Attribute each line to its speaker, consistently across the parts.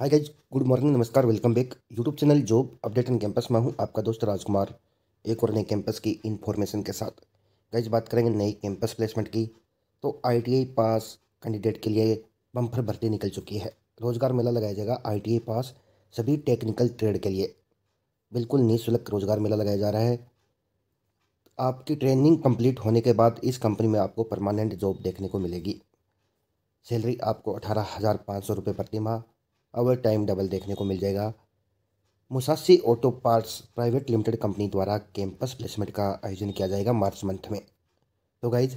Speaker 1: हाय guys good morning नमस्कार welcome back YouTube channel job update and campus में हूँ आपका दोस्त राजकुमार एक और नए कैंपस की इन्फॉर्मेशन के साथ गाइज बात करेंगे नए कैंपस प्लेसमेंट की तो आई पास कैंडिडेट के लिए बम्फर भर्ती निकल चुकी है रोज़गार मेला लगाया जाएगा आई पास सभी टेक्निकल ट्रेड के लिए बिल्कुल निःशुल्क रोज़गार मेला लगाया जा रहा है आपकी ट्रेनिंग कंप्लीट होने के बाद इस कंपनी में आपको परमानेंट जॉब देखने को मिलेगी सैलरी आपको अठारह हज़ार पाँच सौ रुपये प्रति माह आवर टाइम डबल देखने को मिल जाएगा Musashi auto parts private limited company द्वारा कैंपस प्लेसमेंट का आयोजन किया जाएगा मार्च मंथ में तो गाइज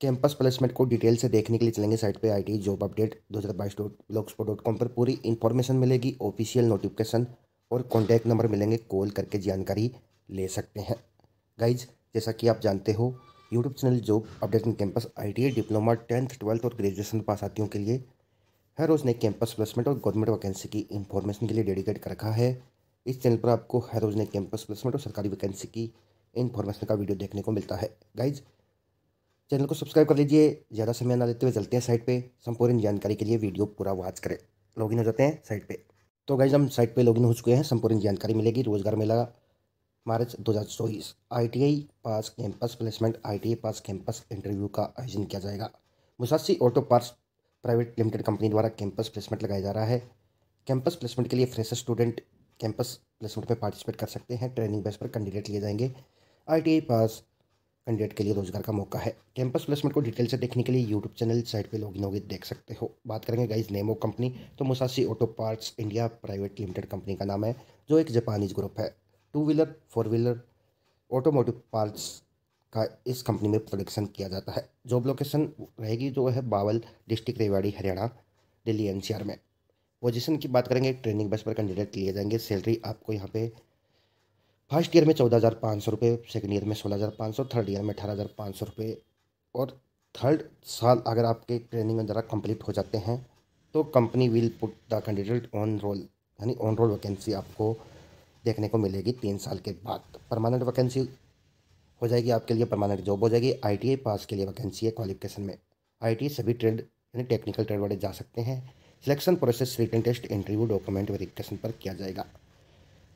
Speaker 1: कैंपस प्लेसमेंट को डिटेल से देखने के लिए चलेंगे साइट पे आईटी जॉब अपडेट दो हज़ार बाईस डॉट स्पोर्ट डॉट कॉम पर पूरी इन्फॉर्मेशन मिलेगी ऑफिशियल नोटिफिकेशन और कॉन्टैक्ट नंबर मिलेंगे कॉल करके जानकारी ले सकते हैं गाइज जैसा कि आप जानते हो YouTube channel job update in campus I T diploma tenth twelfth और ग्रेजुएशन पास आतीयों के लिए हर रोज़ नए कैंपस प्लेसमेंट और गवर्नमेंट वैकेंसी की इन्फॉर्मेशन के लिए डेडिकेट कर रखा है इस चैनल पर आपको हर रोज़ नए कैंपस प्लेसमेंट और सरकारी वैकेंसी की इन्फॉर्मेशन का वीडियो देखने को मिलता है गाइज चैनल को सब्सक्राइब कर लीजिए ज़्यादा समय ना लेते हुए चलते हैं साइट पर संपूर्ण जानकारी के लिए वीडियो पूरा वाच करें लॉगिन हो जाते हैं साइट पर तो गाइज हम साइट पर लॉगिन हो चुके हैं संपूर्ण जानकारी मिलेगी रोजगार मेला March 2024 ITI pass campus placement I pass campus interview का आयोजन किया जाएगा Musashi auto parts private limited company द्वारा कैंपस प्लेसमेंट लगाया जा रहा है कैंपस प्लेसमेंट के लिए फ्रेशर स्टूडेंट कैंपस प्लेसमेंट में पार्टिसिपेट कर सकते हैं ट्रेनिंग बेस पर कैंडिडेट लिए जाएंगे आई पास कैंडिडेट के लिए रोजगार का मौका है कैंपस प्लेसमेंट को डिटेल से देखने के लिए यूट्यूब चैनल साइट पर लॉग इन होगी देख सकते हो बात करेंगे गाइज नेमो कंपनी तो Musashi auto parts India private limited company का नाम है जो एक जापानीज ग्रुप है two wheeler four wheeler automotive parts का इस कंपनी में प्रोडक्शन किया जाता है जॉब लोकेशन रहेगी जो है बावल डिस्ट्रिक्ट रेवाड़ी हरियाणा दिल्ली एन में पोजिशन की बात करेंगे ट्रेनिंग बेस पर कैंडिडेट लिए जाएंगे सैलरी आपको यहाँ पे फर्स्ट ईयर में चौदह हज़ार पाँच सौ रुपये सेकेंड ईयर में सोलह हज़ार पाँच सौ थर्ड ईयर में अठारह हज़ार पाँच सौ रुपये और थर्ड साल अगर आपके ट्रेनिंग में ज़रा कंप्लीट हो जाते हैं तो company will put the candidate on roll यानी ऑन रोल वैकेंसी आपको देखने को मिलेगी तीन साल के बाद परमानेंट वैकेंसी हो जाएगी आपके लिए परमानेंट जॉब हो जाएगी आई पास के लिए वैकेंसी है क्वालिफिकेशन में आई सभी ट्रेड यानी टेक्निकल ट्रेड वाले जा सकते हैं selection process written test interview document verification पर किया जाएगा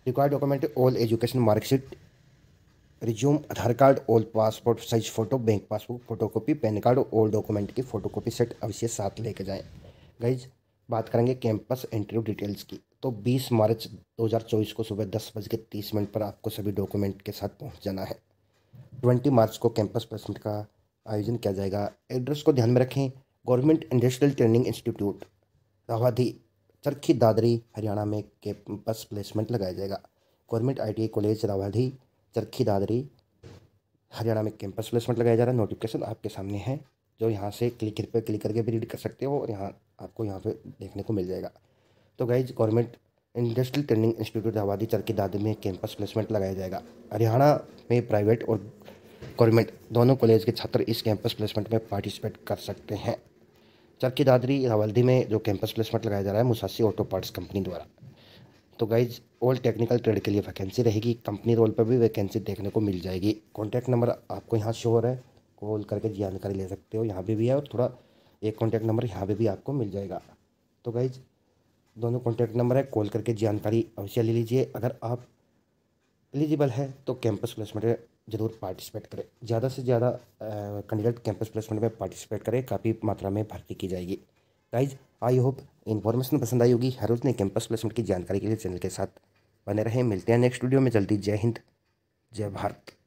Speaker 1: required document all education marksheet resume Aadhaar card old passport size photo bank passbook photocopy PAN card और डॉक्यूमेंट की फ़ोटोकॉपी सेट अवश्य साथ लेके जाएं गाइज बात करेंगे कैंपस इंटरव्यू डिटेल्स की तो 20 मार्च 2024 को सुबह दस बज के तीस मिनट पर आपको सभी डॉक्यूमेंट के साथ पहुंच जाना है ट्वेंटी मार्च को कैंपस प्लेसमेंट का आयोजन किया जाएगा एड्रेस को ध्यान में रखें गवर्नमेंट इंडस्ट्रियल ट्रेनिंग इंस्टीट्यूट रावाधी चरखी दादरी हरियाणा में कैंपस प्लेसमेंट लगाया जाएगा गवर्नमेंट आई कॉलेज रावाधी चरखी दादरी हरियाणा में कैंपस प्लेसमेंट लगाया जा रहा है नोटिफिकेशन आपके सामने है जो यहाँ से क्लिक पे क्लिक करके भी रीड कर सकते हो और यहाँ आपको यहाँ पे देखने को मिल जाएगा तो guys government industrial training institute आबादी चरकी दादी में कैंपस प्लेसमेंट लगाया जाएगा हरियाणा में प्राइवेट और गवर्नमेंट दोनों कॉलेज के छात्र इस कैंपस प्लेसमेंट में पार्टिसिपेट कर सकते हैं चरकी दादरी रावल्दी में जो कैंपस प्लेसमेंट लगाया जा रहा है मुसासी ऑटो पार्ट्स कंपनी द्वारा तो गाइज ऑल टेक्निकल ट्रेड के लिए वैकेंसी रहेगी कंपनी रोल पर भी वैकेंसी देखने को मिल जाएगी कॉन्टैक्ट नंबर आपको यहाँ शो हो रहा है कॉल करके जानकारी ले सकते हो यहाँ पर भी, भी है और थोड़ा एक कॉन्टैक्ट नंबर यहाँ पर भी, भी आपको मिल जाएगा तो गाइज दोनों कॉन्टैक्ट नंबर है कॉल करके जानकारी अवश्य ले लीजिए अगर आप एलिजिबल है तो कैंपस प्लेसमेंट में ज़रूर पार्टिसिपेट करें ज़्यादा से ज़्यादा कैंडिडेट कैंपस प्लेसमेंट में पार्टिसिपेट करें काफ़ी मात्रा में भर्ती की जाएगी गाइज आई होप इन्फॉर्मेशन पसंद आई होगी हर रोज़ कैंपस प्लेसमेंट की जानकारी के लिए चैनल के साथ बने रहें मिलते हैं नेक्स्ट वीडियो में जल्दी जय हिंद जय भारत